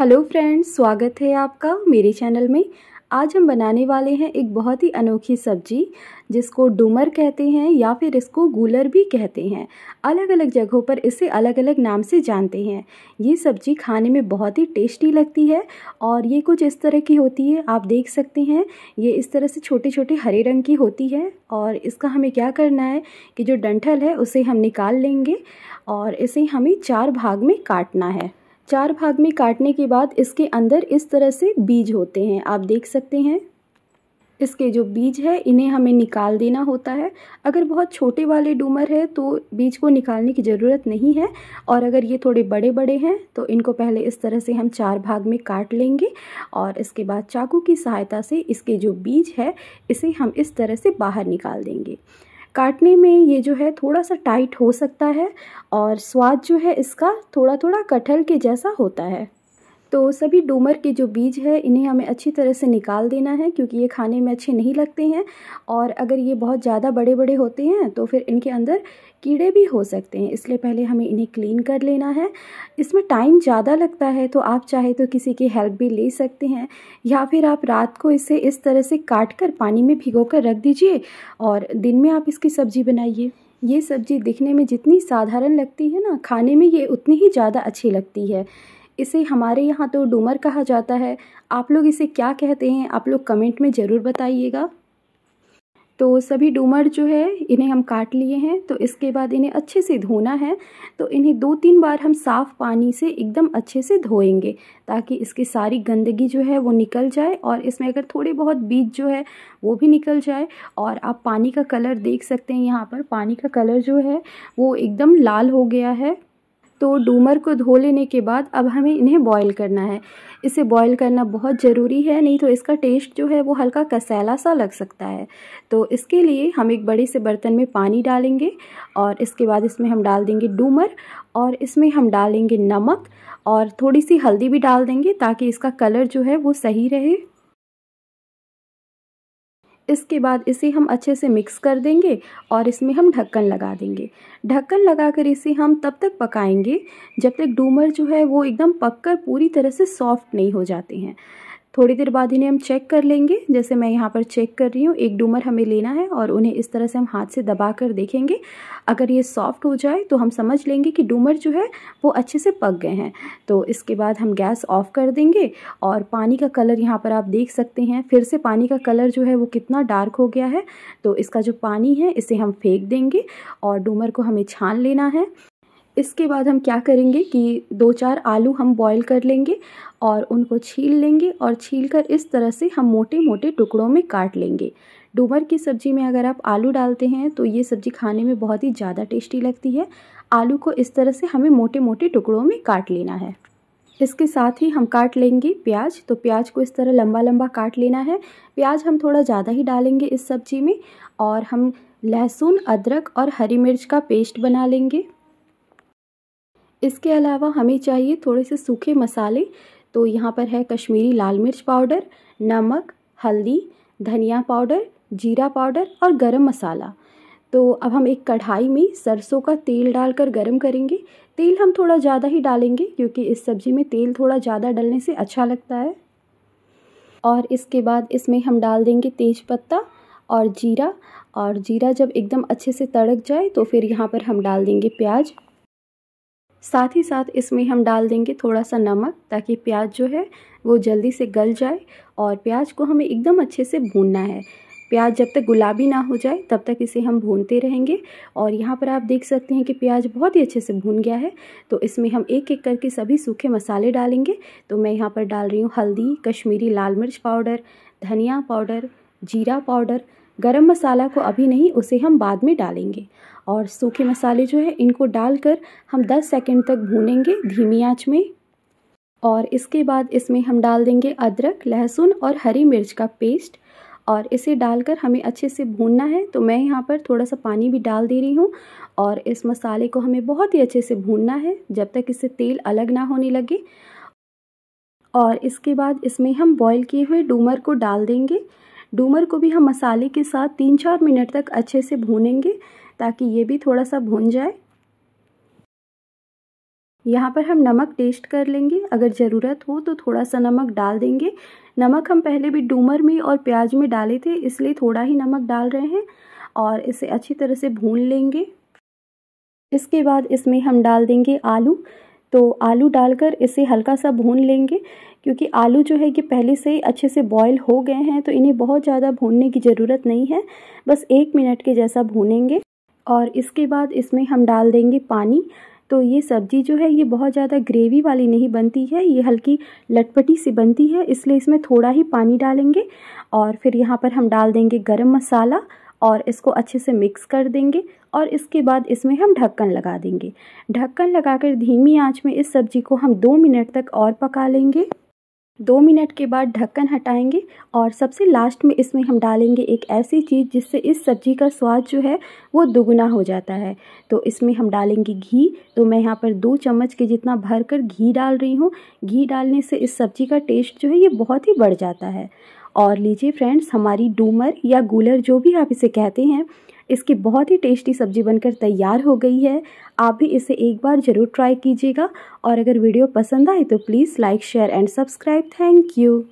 hello friends स्वागत है आपका मेरे चैनल में आज हम बनाने वाले हैं एक बहुत ही अनोखी सब्जी जिसको डूमर कहते हैं या फिर इसको गूलर भी कहते हैं अलग अलग जगहों पर इसे अलग अलग नाम से जानते हैं ये सब्जी खाने में बहुत ही टेस्टी लगती है और ये कुछ इस तरह की होती है आप देख सकते हैं ये इस तरह से छोटे छोटे हरे रंग की होती है और इसका हमें क्या करना है कि जो डंठल है उसे हम निकाल लेंगे और इसे हमें चार भाग में काटना है चार भाग में काटने के बाद इसके अंदर इस तरह से बीज होते हैं आप देख सकते हैं इसके जो बीज है इन्हें हमें निकाल देना होता है अगर बहुत छोटे वाले डूमर है तो बीज को निकालने की ज़रूरत नहीं है और अगर ये थोड़े बड़े बड़े हैं तो इनको पहले इस तरह से हम चार भाग में काट लेंगे और इसके बाद चाकू की सहायता से इसके जो बीज है इसे हम इस तरह से बाहर निकाल देंगे काटने में ये जो है थोड़ा सा टाइट हो सकता है और स्वाद जो है इसका थोड़ा थोड़ा कटहल के जैसा होता है तो सभी डूमर के जो बीज है इन्हें हमें अच्छी तरह से निकाल देना है क्योंकि ये खाने में अच्छे नहीं लगते हैं और अगर ये बहुत ज़्यादा बड़े बड़े होते हैं तो फिर इनके अंदर कीड़े भी हो सकते हैं इसलिए पहले हमें इन्हें क्लीन कर लेना है इसमें टाइम ज़्यादा लगता है तो आप चाहे तो किसी की हेल्प भी ले सकते हैं या फिर आप रात को इसे इस तरह से काट कर पानी में भिगो कर रख दीजिए और दिन में आप इसकी सब्ज़ी बनाइए ये सब्ज़ी दिखने में जितनी साधारण लगती है ना खाने में ये उतनी ही ज़्यादा अच्छी लगती है इसे हमारे यहाँ तो डूमर कहा जाता है आप लोग इसे क्या कहते हैं आप लोग कमेंट में ज़रूर बताइएगा तो सभी डूमर जो है इन्हें हम काट लिए हैं तो इसके बाद इन्हें अच्छे से धोना है तो इन्हें दो तीन बार हम साफ़ पानी से एकदम अच्छे से धोएंगे ताकि इसकी सारी गंदगी जो है वो निकल जाए और इसमें अगर थोड़े बहुत बीज जो है वो भी निकल जाए और आप पानी का कलर देख सकते हैं यहाँ पर पानी का कलर जो है वो एकदम लाल हो गया है तो डूमर को धो लेने के बाद अब हमें इन्हें बॉईल करना है इसे बॉईल करना बहुत ज़रूरी है नहीं तो इसका टेस्ट जो है वो हल्का कसैला सा लग सकता है तो इसके लिए हम एक बड़े से बर्तन में पानी डालेंगे और इसके बाद इसमें हम डाल देंगे डूमर और इसमें हम डालेंगे नमक और थोड़ी सी हल्दी भी डाल देंगे ताकि इसका कलर जो है वो सही रहे इसके बाद इसे हम अच्छे से मिक्स कर देंगे और इसमें हम ढक्कन लगा देंगे ढक्कन लगाकर इसे हम तब तक पकाएंगे जब तक डूमर जो है वो एकदम पककर पूरी तरह से सॉफ्ट नहीं हो जाते हैं थोड़ी देर बाद इन्हें हम चेक कर लेंगे जैसे मैं यहाँ पर चेक कर रही हूँ एक डूमर हमें लेना है और उन्हें इस तरह से हम हाथ से दबा कर देखेंगे अगर ये सॉफ्ट हो जाए तो हम समझ लेंगे कि डूमर जो है वो अच्छे से पक गए हैं तो इसके बाद हम गैस ऑफ कर देंगे और पानी का कलर यहाँ पर आप देख सकते हैं फिर से पानी का कलर जो है वो कितना डार्क हो गया है तो इसका जो पानी है इसे हम फेंक देंगे और डूमर को हमें छान लेना है इसके बाद हम क्या करेंगे कि दो चार आलू हम बॉईल कर लेंगे और उनको छील लेंगे और छील कर इस तरह से हम मोटे मोटे टुकड़ों में काट लेंगे डूमर की सब्ज़ी में अगर आप आलू डालते हैं तो ये सब्ज़ी खाने में बहुत ही ज़्यादा टेस्टी लगती है आलू को इस तरह से हमें मोटे मोटे टुकड़ों में काट लेना है इसके साथ ही हम काट लेंगे प्याज तो प्याज को इस तरह लंबा लंबा काट लेना है प्याज हम थोड़ा ज़्यादा ही डालेंगे इस सब्ज़ी में और हम लहसुन अदरक और हरी मिर्च का पेस्ट बना लेंगे इसके अलावा हमें चाहिए थोड़े से सूखे मसाले तो यहाँ पर है कश्मीरी लाल मिर्च पाउडर नमक हल्दी धनिया पाउडर जीरा पाउडर और गरम मसाला तो अब हम एक कढ़ाई में सरसों का तेल डालकर गरम करेंगे तेल हम थोड़ा ज़्यादा ही डालेंगे क्योंकि इस सब्ज़ी में तेल थोड़ा ज़्यादा डलने से अच्छा लगता है और इसके बाद इसमें हम डाल देंगे तेज पत्ता और जीरा और जीरा जब एकदम अच्छे से तड़क जाए तो फिर यहाँ पर हम डाल देंगे प्याज साथ ही साथ इसमें हम डाल देंगे थोड़ा सा नमक ताकि प्याज जो है वो जल्दी से गल जाए और प्याज को हमें एकदम अच्छे से भूनना है प्याज जब तक गुलाबी ना हो जाए तब तक इसे हम भूनते रहेंगे और यहाँ पर आप देख सकते हैं कि प्याज बहुत ही अच्छे से भून गया है तो इसमें हम एक एक करके सभी सूखे मसाले डालेंगे तो मैं यहाँ पर डाल रही हूँ हल्दी कश्मीरी लाल मिर्च पाउडर धनिया पाउडर जीरा पाउडर गरम मसाला को अभी नहीं उसे हम बाद में डालेंगे और सूखे मसाले जो है इनको डालकर हम 10 सेकंड तक भूनेंगे धीमी आंच में और इसके बाद इसमें हम डाल देंगे अदरक लहसुन और हरी मिर्च का पेस्ट और इसे डालकर हमें अच्छे से भूनना है तो मैं यहाँ पर थोड़ा सा पानी भी डाल दे रही हूँ और इस मसाले को हमें बहुत ही अच्छे से भूनना है जब तक इससे तेल अलग ना होने लगे और इसके बाद इसमें हम बॉईल किए हुए डूमर को डाल देंगे डूमर को भी हम मसाले के साथ तीन चार मिनट तक अच्छे से भूनेंगे ताकि ये भी थोड़ा सा भून जाए यहाँ पर हम नमक टेस्ट कर लेंगे अगर ज़रूरत हो तो थोड़ा सा नमक डाल देंगे नमक हम पहले भी डूमर में और प्याज में डाले थे इसलिए थोड़ा ही नमक डाल रहे हैं और इसे अच्छी तरह से भून लेंगे इसके बाद इसमें हम डाल देंगे आलू तो आलू डालकर इसे हल्का सा भून लेंगे क्योंकि आलू जो है कि पहले से ही अच्छे से बॉयल हो गए हैं तो इन्हें बहुत ज़्यादा भूनने की ज़रूरत नहीं है बस एक मिनट के जैसा भूनेंगे और इसके बाद इसमें हम डाल देंगे पानी तो ये सब्जी जो है ये बहुत ज़्यादा ग्रेवी वाली नहीं बनती है ये हल्की लटपटी सी बनती है इसलिए इसमें थोड़ा ही पानी डालेंगे और फिर यहाँ पर हम डाल देंगे गर्म मसाला और इसको अच्छे से मिक्स कर देंगे और इसके बाद इसमें हम ढक्कन लगा देंगे ढक्कन लगाकर धीमी आंच में इस सब्ज़ी को हम दो मिनट तक और पका लेंगे दो मिनट के बाद ढक्कन हटाएंगे और सबसे लास्ट में इसमें हम डालेंगे एक ऐसी चीज़ जिससे इस सब्ज़ी का स्वाद जो है वो दुगुना हो जाता है तो इसमें हम डालेंगे घी तो मैं यहाँ पर दो चम्मच के जितना भर कर घी डाल रही हूँ घी डालने से इस सब्ज़ी का टेस्ट जो है ये बहुत ही बढ़ जाता है और लीजिए फ्रेंड्स हमारी डूमर या गूलर जो भी आप इसे कहते हैं इसकी बहुत ही टेस्टी सब्ज़ी बनकर तैयार हो गई है आप भी इसे एक बार ज़रूर ट्राई कीजिएगा और अगर वीडियो पसंद आए तो please like share and subscribe thank you